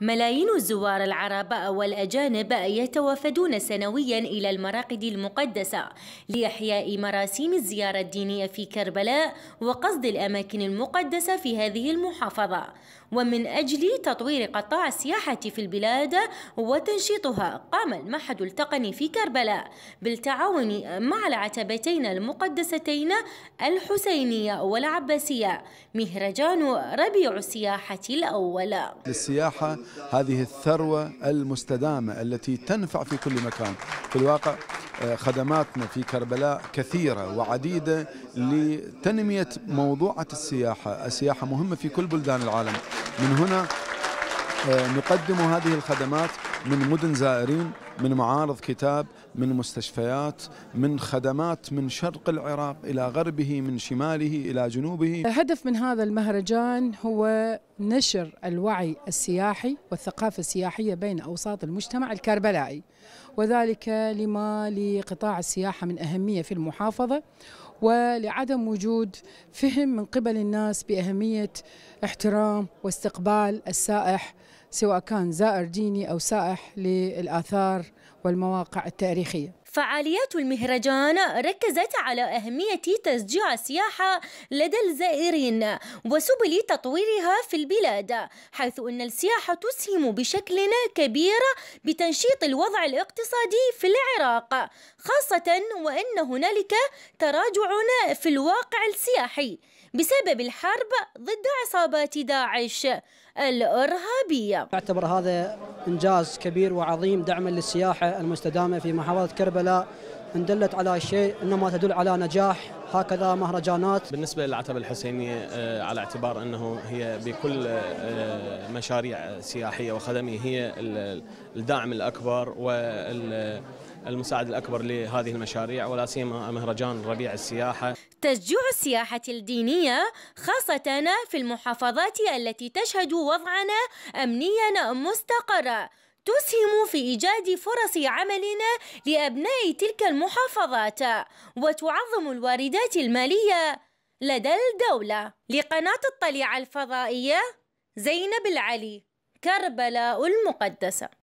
ملايين الزوار العرب والأجانب يتوافدون سنويا إلى المراقد المقدسة لإحياء مراسيم الزيارة الدينية في كربلاء وقصد الأماكن المقدسة في هذه المحافظة ومن أجل تطوير قطاع السياحة في البلاد وتنشيطها قام المعهد التقني في كربلاء بالتعاون مع العتبتين المقدستين الحسينية والعباسية مهرجان ربيع السياحة الأول السياحة هذه الثروة المستدامة التي تنفع في كل مكان في الواقع آه، خدماتنا في كربلاء كثيرة وعديدة لتنمية موضوعة السياحة السياحة مهمة في كل بلدان العالم من هنا آه، نقدم هذه الخدمات من مدن زائرين من معارض كتاب من مستشفيات من خدمات من شرق العراق إلى غربه من شماله إلى جنوبه هدف من هذا المهرجان هو نشر الوعي السياحي والثقافة السياحية بين أوساط المجتمع الكربلائي وذلك لما لقطاع السياحة من أهمية في المحافظة ولعدم وجود فهم من قبل الناس بأهمية احترام واستقبال السائح سواء كان زائر ديني أو سائح للآثار الآثار والمواقع التاريخية فعاليات المهرجان ركزت على أهمية تشجيع السياحة لدى الزائرين وسبل تطويرها في البلاد حيث أن السياحة تسهم بشكل كبير بتنشيط الوضع الاقتصادي في العراق خاصة وأن هنالك تراجع في الواقع السياحي بسبب الحرب ضد عصابات داعش الإرهابية تعتبر هذا إنجاز كبير وعظيم دعما للسياحة المستدامة في محافظة كربلاء إن دلت على شيء إنما تدل على نجاح هكذا مهرجانات بالنسبة للعتبة الحسينية آه، على اعتبار أنه هي بكل آه، آه، مشاريع سياحية وخدمية هي الداعم الأكبر وال المساعد الاكبر لهذه المشاريع ولا سيما مهرجان ربيع السياحه تشجيع السياحة الدينية خاصة في المحافظات التي تشهد وضعنا أمنيا مستقرا تسهم في إيجاد فرص عملنا لأبناء تلك المحافظات وتعظم الواردات المالية لدى الدولة لقناة الطليعة الفضائية زينب العلي كربلاء المقدسة